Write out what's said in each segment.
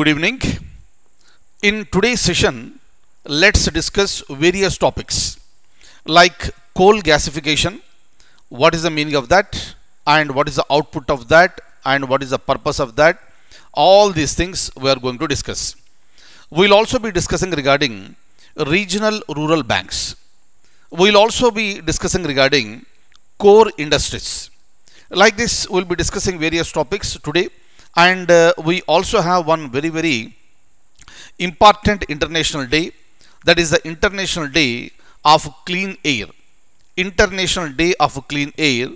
Good evening. In today's session, let's discuss various topics like coal gasification, what is the meaning of that and what is the output of that and what is the purpose of that. All these things we are going to discuss. We'll also be discussing regarding regional rural banks. We'll also be discussing regarding core industries. Like this, we'll be discussing various topics today and uh, we also have one very very important international day that is the international day of clean air international day of clean air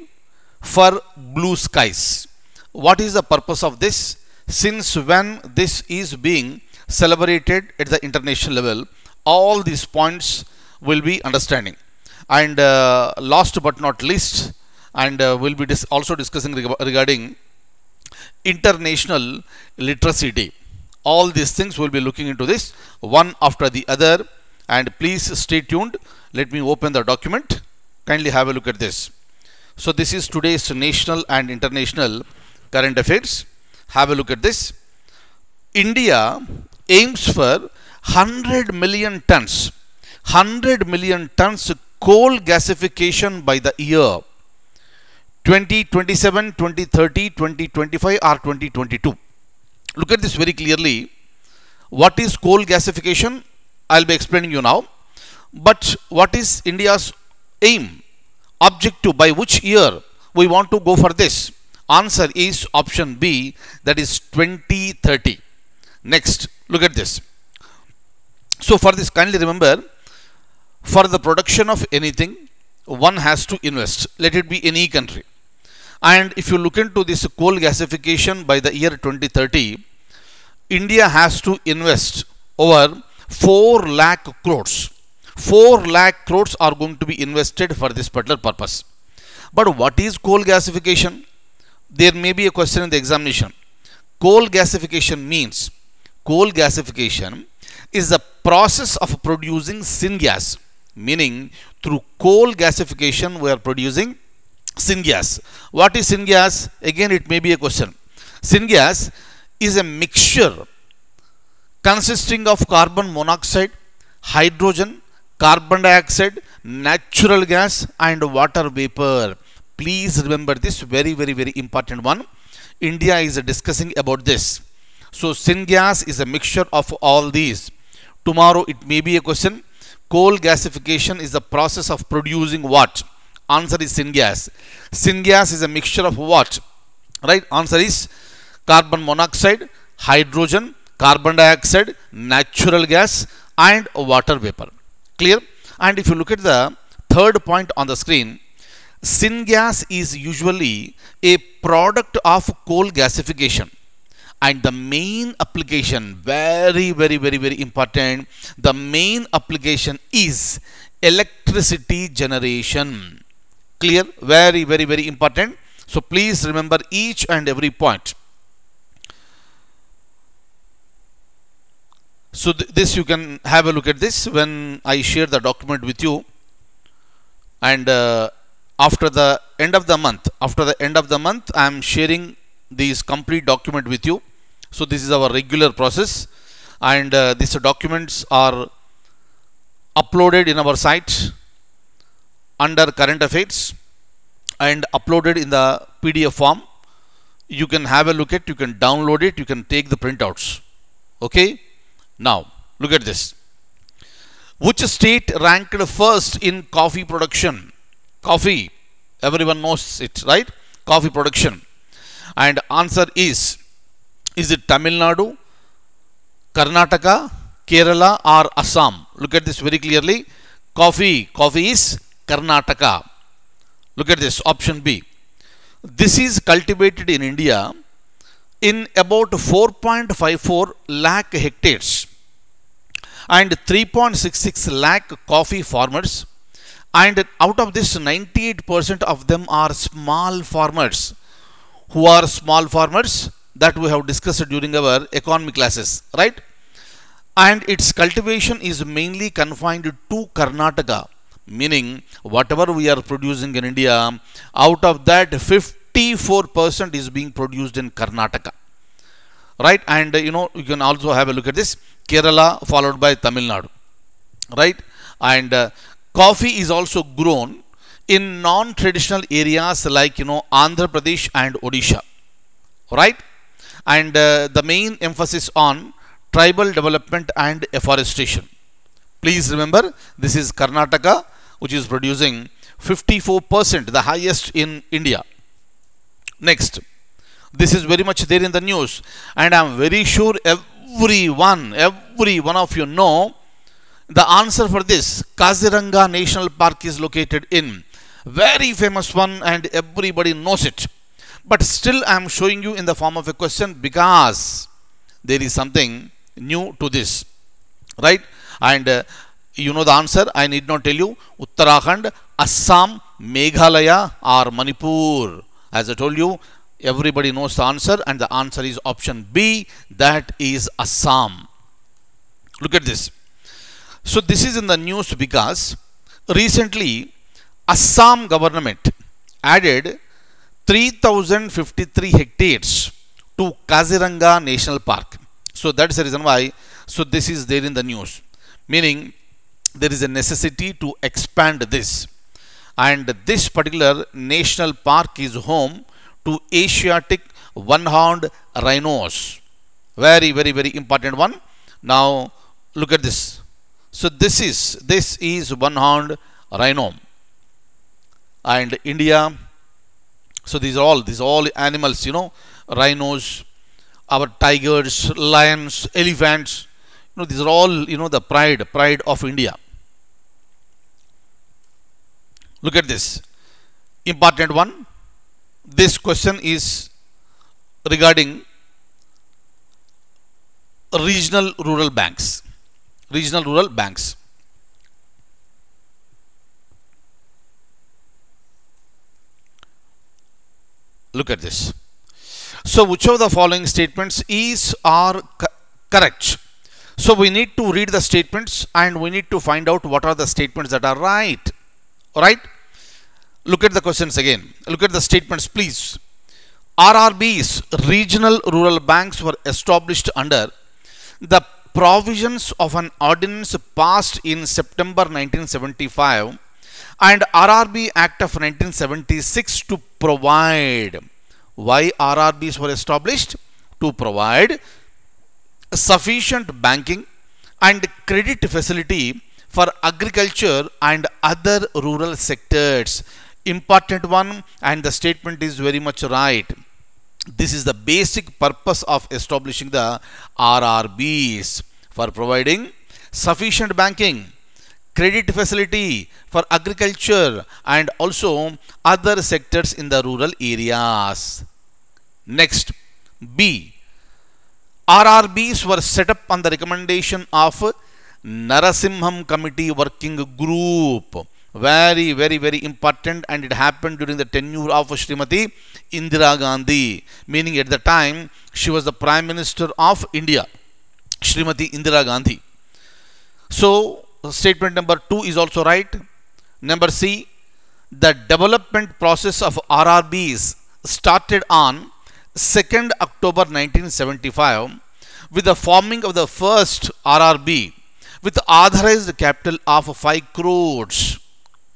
for blue skies what is the purpose of this since when this is being celebrated at the international level all these points will be understanding and uh, last but not least and uh, we'll be dis also discussing reg regarding International Literacy Day. All these things we'll be looking into this one after the other and please stay tuned. Let me open the document. Kindly have a look at this. So this is today's national and international current affairs. Have a look at this. India aims for 100 million tons, 100 million tons coal gasification by the year 2027, 2030, 2025 or 2022. Look at this very clearly. What is coal gasification? I'll be explaining you now. But what is India's aim, objective, by which year we want to go for this? Answer is option B, that is 2030. Next, look at this. So for this, kindly remember, for the production of anything, one has to invest. Let it be any country and if you look into this coal gasification by the year 2030, India has to invest over 4 lakh crores. 4 lakh crores are going to be invested for this particular purpose. But what is coal gasification? There may be a question in the examination. Coal gasification means coal gasification is the process of producing syngas, meaning through coal gasification we are producing syngas. What is syngas? Again, it may be a question. Syngas is a mixture consisting of carbon monoxide, hydrogen, carbon dioxide, natural gas and water vapor. Please remember this very, very, very important one. India is discussing about this. So, syngas is a mixture of all these. Tomorrow it may be a question. Coal gasification is the process of producing what? Answer is syngas. Syngas is a mixture of what? Right? Answer is carbon monoxide, hydrogen, carbon dioxide, natural gas and water vapor. Clear? And if you look at the third point on the screen, syngas is usually a product of coal gasification and the main application very very very very important the main application is electricity generation clear very very very important so please remember each and every point so th this you can have a look at this when I share the document with you and uh, after the end of the month after the end of the month I am sharing this complete document with you so this is our regular process and uh, these documents are uploaded in our site under current affairs and uploaded in the PDF form. You can have a look at, you can download it, you can take the printouts. Okay. Now, look at this. Which state ranked first in coffee production? Coffee. Everyone knows it, right? Coffee production. And answer is, is it Tamil Nadu, Karnataka, Kerala or Assam? Look at this very clearly. Coffee. Coffee is Karnataka. Look at this, option B. This is cultivated in India in about 4.54 lakh hectares and 3.66 lakh coffee farmers and out of this 98% of them are small farmers who are small farmers that we have discussed during our economy classes right and its cultivation is mainly confined to Karnataka meaning whatever we are producing in India out of that 54% is being produced in Karnataka right and you know you can also have a look at this Kerala followed by Tamil Nadu right and uh, coffee is also grown in non-traditional areas like you know Andhra Pradesh and Odisha right and uh, the main emphasis on tribal development and afforestation please remember this is Karnataka which is producing 54%, the highest in India. Next, this is very much there in the news, and I'm very sure everyone, every one of you know the answer for this. Kaziranga National Park is located in very famous one, and everybody knows it. But still, I am showing you in the form of a question because there is something new to this, right? And uh, you know the answer i need not tell you uttarakhand assam meghalaya or manipur as i told you everybody knows the answer and the answer is option b that is assam look at this so this is in the news because recently assam government added 3053 hectares to kaziranga national park so that's the reason why so this is there in the news meaning there is a necessity to expand this. And this particular national park is home to Asiatic one-horned rhinos. Very, very, very important one. Now, look at this. So, this is, this is one-horned rhino. And India, so these are all, these are all animals, you know, rhinos, our tigers, lions, elephants, you know, these are all, you know, the pride, pride of India. Look at this. Important one. This question is regarding regional rural banks. Regional rural banks. Look at this. So which of the following statements is are co correct? So we need to read the statements and we need to find out what are the statements that are right. Right? look at the questions again. Look at the statements, please. RRBs, regional rural banks, were established under the provisions of an ordinance passed in September 1975 and RRB Act of 1976 to provide why RRBs were established to provide sufficient banking and credit facility for agriculture and other rural sectors important one and the statement is very much right this is the basic purpose of establishing the RRBs for providing sufficient banking, credit facility for agriculture and also other sectors in the rural areas. Next, B. RRBs were set up on the recommendation of Narasimham Committee Working Group very very very important and it happened during the tenure of Srimati Indira Gandhi meaning at the time she was the prime minister of India Srimati Indira Gandhi so statement number 2 is also right number C the development process of RRBs started on 2nd October 1975 with the forming of the first RRB with authorized capital of 5 crores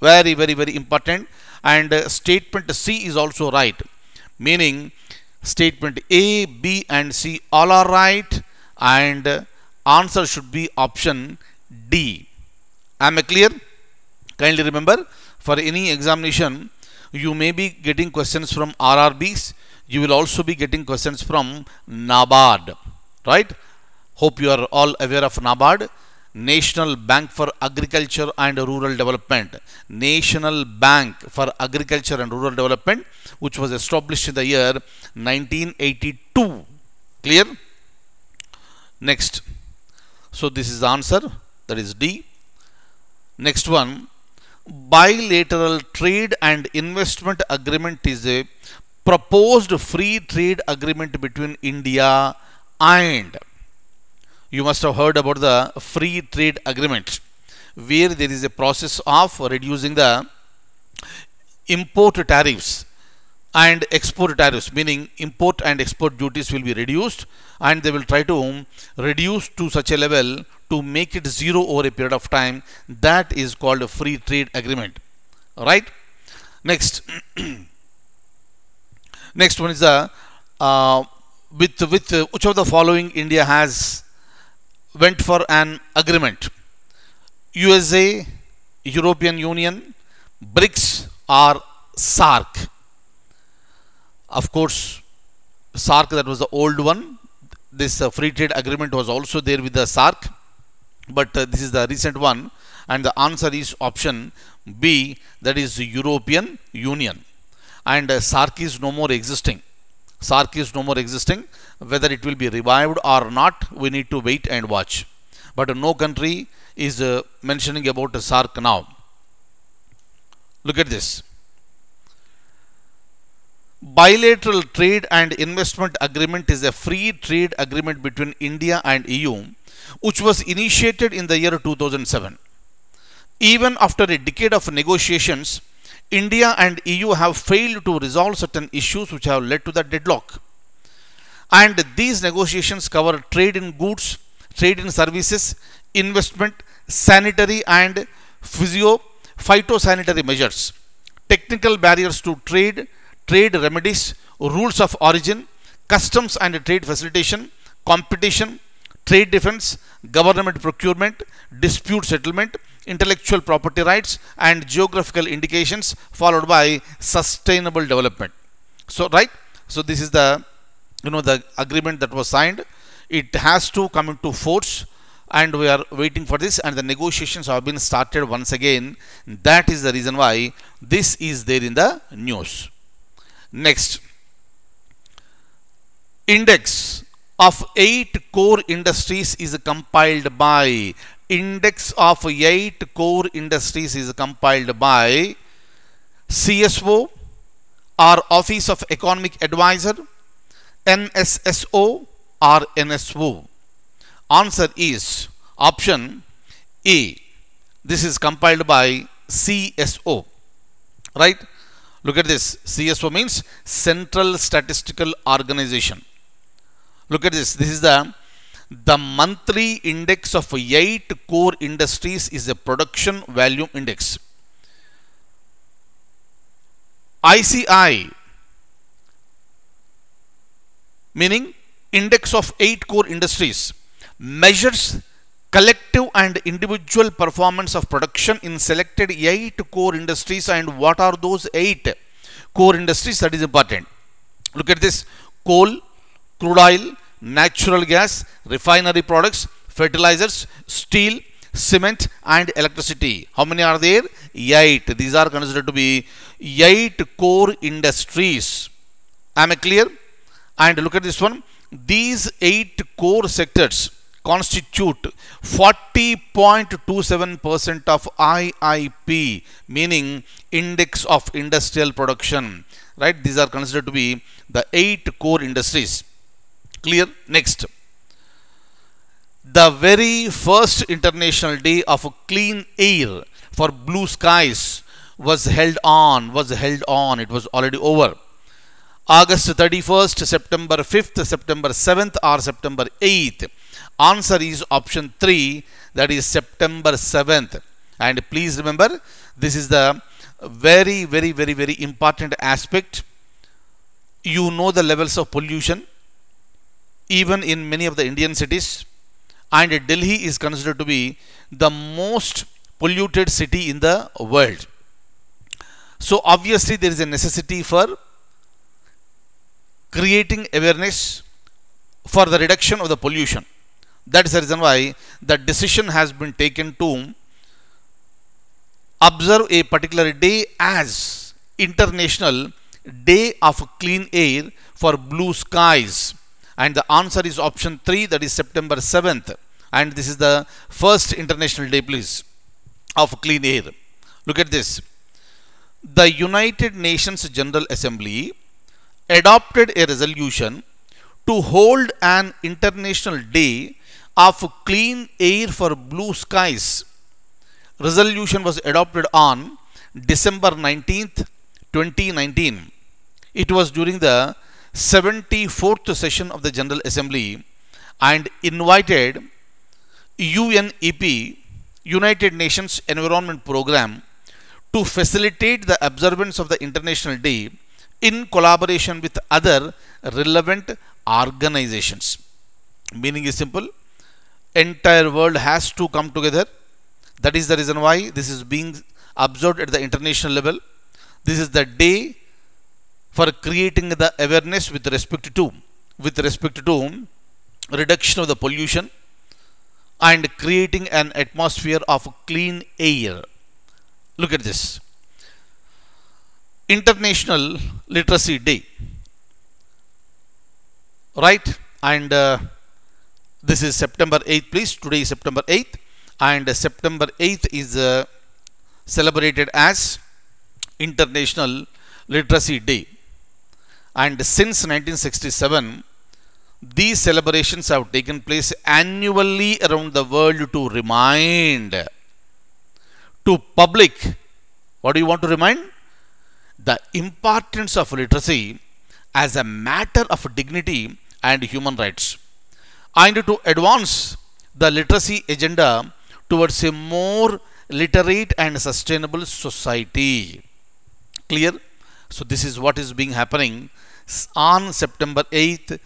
very very very important and uh, statement C is also right meaning statement A, B and C all are right and uh, answer should be option D. Am I clear? Kindly remember for any examination you may be getting questions from RRBs you will also be getting questions from NABARD right hope you are all aware of NABARD National Bank for Agriculture and Rural Development, National Bank for Agriculture and Rural Development, which was established in the year 1982. Clear? Next. So this is the answer, that is D. Next one, bilateral trade and investment agreement is a proposed free trade agreement between India and you must have heard about the free trade agreement where there is a process of reducing the import tariffs and export tariffs meaning import and export duties will be reduced and they will try to reduce to such a level to make it zero over a period of time that is called a free trade agreement right next next one is the uh, with with which of the following india has went for an agreement. USA, European Union, BRICS or SARC. Of course, SARC that was the old one. This uh, free trade agreement was also there with the SARC. But uh, this is the recent one and the answer is option B that is European Union. And uh, SARC is no more existing. SARC is no more existing whether it will be revived or not we need to wait and watch but no country is uh, mentioning about SARC now look at this bilateral trade and investment agreement is a free trade agreement between India and EU which was initiated in the year 2007 even after a decade of negotiations India and EU have failed to resolve certain issues which have led to the deadlock and these negotiations cover trade in goods, trade in services, investment, sanitary and physio phytosanitary measures, technical barriers to trade, trade remedies, rules of origin, customs and trade facilitation, competition, trade defense, government procurement, dispute settlement, intellectual property rights and geographical indications followed by sustainable development. So, right? So, this is the you know the agreement that was signed it has to come into force and we are waiting for this and the negotiations have been started once again that is the reason why this is there in the news next index of eight core industries is compiled by index of eight core industries is compiled by CSO or office of economic advisor NSSO or NSO? Answer is option A. This is compiled by CSO. Right? Look at this. CSO means Central Statistical Organization. Look at this. This is the the monthly index of eight core industries is a production volume index. ICI meaning index of eight core industries measures collective and individual performance of production in selected eight core industries and what are those eight core industries that is important look at this coal crude oil natural gas refinery products fertilizers steel cement and electricity how many are there eight these are considered to be eight core industries am i clear and look at this one these eight core sectors constitute 40.27% of IIP meaning index of industrial production right these are considered to be the eight core industries clear next the very first international day of clean air for blue skies was held on was held on it was already over August 31st, September 5th, September 7th or September 8th. Answer is option 3 that is September 7th. And please remember this is the very very very very important aspect. You know the levels of pollution even in many of the Indian cities and Delhi is considered to be the most polluted city in the world. So obviously there is a necessity for creating awareness for the reduction of the pollution. That is the reason why the decision has been taken to observe a particular day as International Day of Clean Air for Blue Skies. And the answer is option 3 that is September 7th. And this is the first International Day please of Clean Air. Look at this. The United Nations General Assembly adopted a resolution to hold an international day of clean air for blue skies. Resolution was adopted on December 19th, 2019. It was during the 74th session of the General Assembly and invited UNEP, United Nations Environment Program, to facilitate the observance of the International Day in collaboration with other relevant organizations. Meaning is simple, entire world has to come together. That is the reason why this is being observed at the international level. This is the day for creating the awareness with respect to with respect to reduction of the pollution and creating an atmosphere of clean air. Look at this. International Literacy Day. Right? And uh, this is September 8th, please. Today is September 8th. And uh, September 8th is uh, celebrated as International Literacy Day. And since 1967, these celebrations have taken place annually around the world to remind to public. What do you want to remind? the importance of literacy as a matter of dignity and human rights and to advance the literacy agenda towards a more literate and sustainable society. Clear? So this is what is being happening on September 8th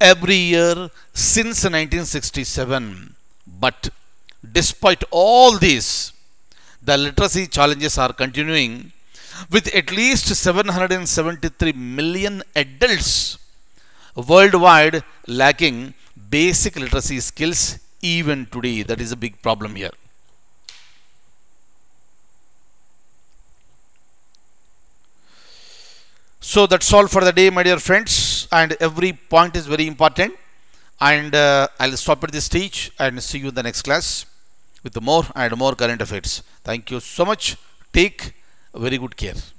every year since 1967. But despite all this, the literacy challenges are continuing with at least 773 million adults worldwide lacking basic literacy skills even today. That is a big problem here. So that's all for the day, my dear friends. And every point is very important. And uh, I'll stop at this stage and see you in the next class with more and more current affairs. Thank you so much. Take very good care